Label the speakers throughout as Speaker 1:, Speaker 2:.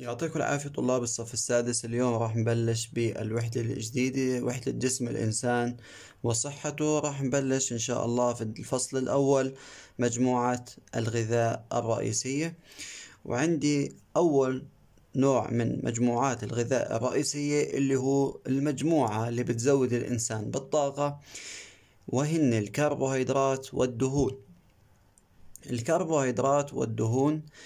Speaker 1: يعطيكم العافية طلاب الصف السادس اليوم راح نبلش بالوحدة الجديدة وحدة جسم الإنسان وصحته راح نبلش إن شاء الله في الفصل الأول مجموعة الغذاء الرئيسية وعندي أول نوع من مجموعات الغذاء الرئيسية اللي هو المجموعة اللي بتزود الإنسان بالطاقة وهن الكربوهيدرات والدهون الكربوهيدرات والدهون آه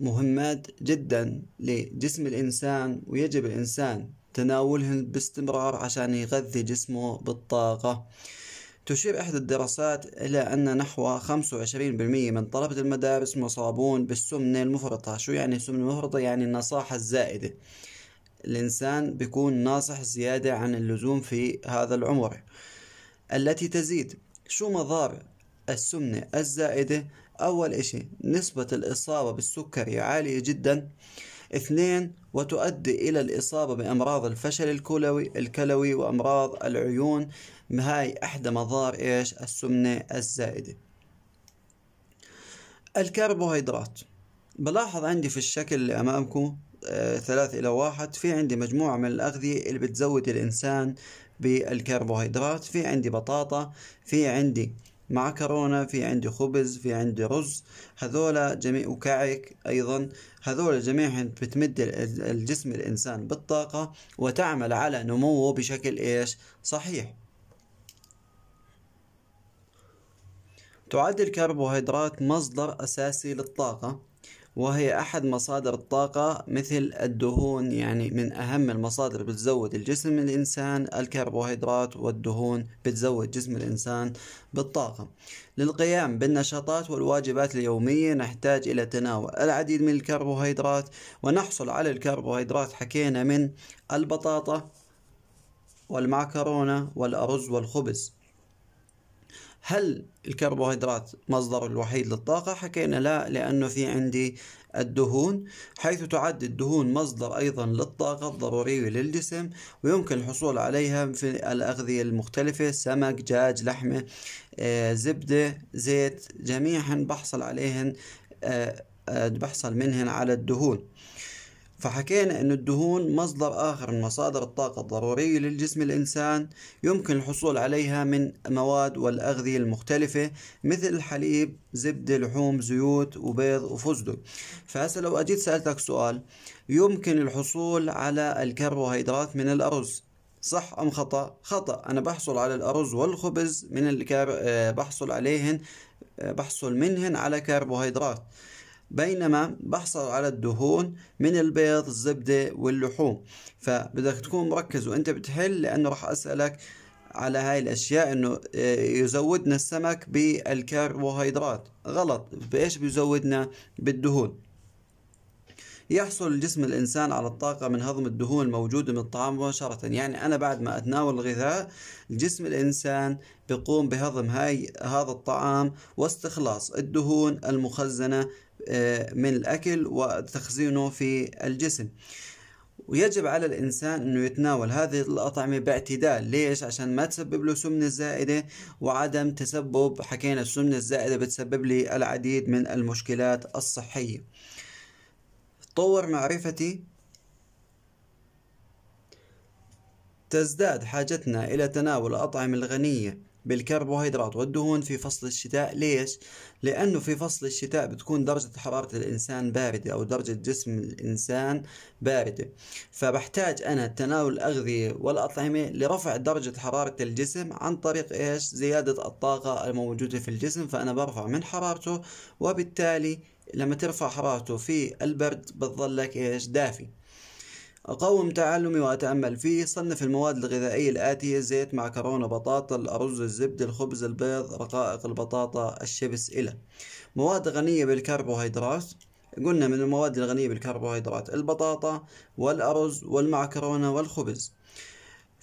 Speaker 1: مهمات جدا لجسم الإنسان ويجب الإنسان تناولهن باستمرار عشان يغذي جسمه بالطاقة تشير إحدى الدراسات إلى أن نحو 25% من طلبة المدارس مصابون بالسمنة المفرطة شو يعني السمنة المفرطة؟ يعني النصاحة الزائدة الإنسان بيكون ناصح زيادة عن اللزوم في هذا العمر التي تزيد شو مضار السمنة الزائدة أول إشي نسبة الإصابة بالسكري عالية جدا اثنين وتؤدي إلى الإصابة بأمراض الفشل الكلوي الكلوي وأمراض العيون هاي إحدى مظاهر إيش السمنة الزائدة الكربوهيدرات بلاحظ عندي في الشكل اللي أمامكم آه، ثلاث إلى واحد في عندي مجموعة من الأغذية اللي بتزود الإنسان بالكربوهيدرات في عندي بطاطا في عندي معكرونة في عندي خبز في عندي رز هذولا جميع وكعك أيضا هذولا جميعهم بتمد الجسم الإنسان بالطاقة وتعمل على نموه بشكل إيش صحيح تعد الكربوهيدرات مصدر أساسي للطاقة وهي أحد مصادر الطاقة مثل الدهون يعني من أهم المصادر بتزود الجسم الإنسان الكربوهيدرات والدهون بتزود جسم الإنسان بالطاقة للقيام بالنشاطات والواجبات اليومية نحتاج إلى تناول العديد من الكربوهيدرات ونحصل على الكربوهيدرات حكينا من البطاطا والمعكرونة والأرز والخبز هل الكربوهيدرات مصدر الوحيد للطاقة؟ حكينا لا لأنه في عندي الدهون حيث تعد الدهون مصدر أيضا للطاقة الضرورية للجسم ويمكن الحصول عليها في الأغذية المختلفة سمك دجاج لحمة آه، زبدة زيت جميعا بحصل عليهن آه، آه، بحصل منهن على الدهون فحكينا أن الدهون مصدر آخر من مصادر الطاقة الضرورية للجسم الإنسان يمكن الحصول عليها من مواد والأغذية المختلفة مثل الحليب زبدة لحوم زيوت وبيض وفستق فهسه لو أجيت سألتك سؤال يمكن الحصول على الكربوهيدرات من الأرز صح أم خطأ؟ خطأ أنا بحصل على الأرز والخبز من الكار... آه، بحصل عليهن آه، بحصل منهن على كربوهيدرات بينما بحصل على الدهون من البيض الزبدة واللحوم فبدك تكون مركز وانت بتحل لانه راح اسألك على هاي الاشياء انه آه، يزودنا السمك بالكربوهيدرات غلط بايش بيزودنا بالدهون يحصل جسم الإنسان على الطاقة من هضم الدهون الموجودة من الطعام مباشرة يعني أنا بعد ما أتناول الغذاء جسم الإنسان بيقوم بهضم هاي هذا الطعام واستخلاص الدهون المخزنة آه، من الأكل وتخزينه في الجسم ويجب على الإنسان أنه يتناول هذه الأطعمة باعتدال ليش؟ عشان ما تسبب له سمنة زائدة وعدم تسبب حكينا السمنة الزائدة بتسبب لي العديد من المشكلات الصحية طور معرفتي تزداد حاجتنا إلى تناول الأطعمة الغنية بالكربوهيدرات والدهون في فصل الشتاء ليش؟ لأنه في فصل الشتاء بتكون درجة حرارة الإنسان باردة أو درجة جسم الإنسان باردة فبحتاج أنا تناول الأغذية والأطعمة لرفع درجة حرارة الجسم عن طريق إيش؟ زيادة الطاقة الموجودة في الجسم فأنا برفع من حرارته وبالتالي لما ترفع حرارته في البرد بتظل لك ايش دافي أقوم تعلمي وأتأمل فيه صنف المواد الغذائية الآتية زيت معكرونة بطاطا الأرز الزبد الخبز البيض رقائق البطاطا الشبس إلى مواد غنية بالكربوهيدرات قلنا من المواد الغنية بالكربوهيدرات البطاطا والأرز والمعكرونة والخبز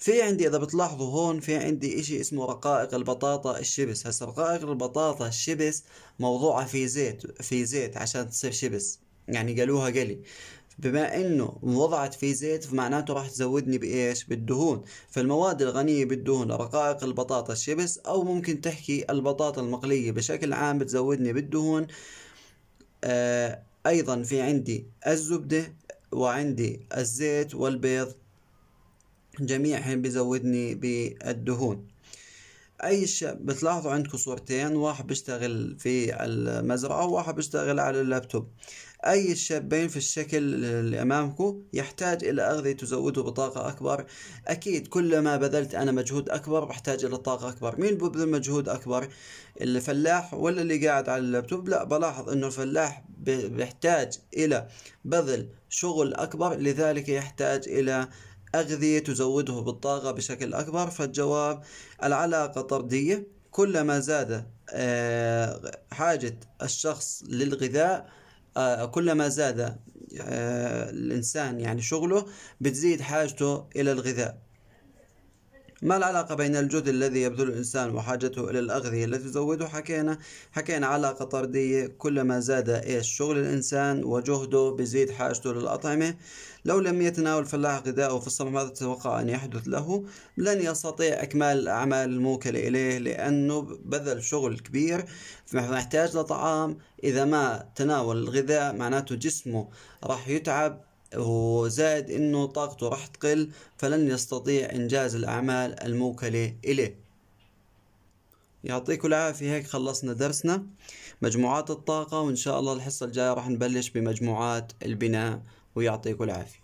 Speaker 1: في عندي اذا بتلاحظوا هون في عندي اشي اسمه رقائق البطاطا الشبس هسا رقائق البطاطا الشبس موضوعها في زيت في زيت عشان تصير شبس يعني قالوها قلي بما انه وضعت في زيت فمعناته راح تزودني بايش بالدهون فالمواد الغنيه بالدهون رقائق البطاطا الشبس او ممكن تحكي البطاطا المقليه بشكل عام بتزودني بالدهون آه ايضا في عندي الزبده وعندي الزيت والبيض جميع حين بيزودني بالدهون اي شيء بتلاحظوا عندكم صورتين واحد بيشتغل في المزرعة وواحد بيشتغل على اللابتوب اي الشابين في الشكل اللي امامكم يحتاج الى اغذية تزوده بطاقة اكبر اكيد كلما بذلت انا مجهود اكبر بحتاج الى طاقة اكبر مين ببذل مجهود اكبر الفلاح ولا اللي قاعد على اللابتوب لا بلاحظ انه الفلاح بيحتاج الى بذل شغل اكبر لذلك يحتاج الى أغذية تزوده بالطاقة بشكل أكبر فالجواب العلاقة طردية كلما زاد آه، حاجة الشخص للغذاء آه، كلما زاد آه، الإنسان يعني شغله بتزيد حاجته إلى الغذاء ما العلاقة بين الجهد الذي يبذله الإنسان وحاجته إلى الأغذية التي تزوده حكينا حكينا علاقة طردية كلما زاد إيش شغل الإنسان وجهده بزيد حاجته للأطعمة لو لم يتناول الفلاح غذاءه في الصباح ماذا تتوقع أن يحدث له لن يستطيع إكمال الأعمال الموكلة إليه لأنه بذل شغل كبير فنحتاج لطعام إذا ما تناول الغذاء معناته جسمه راح يتعب وزائد انه طاقته راح تقل فلن يستطيع انجاز الاعمال الموكلة اليه يعطيكم العافية هيك خلصنا درسنا مجموعات الطاقة وإن شاء الله الحصة الجاية راح نبلش بمجموعات البناء ويعطيكم العافية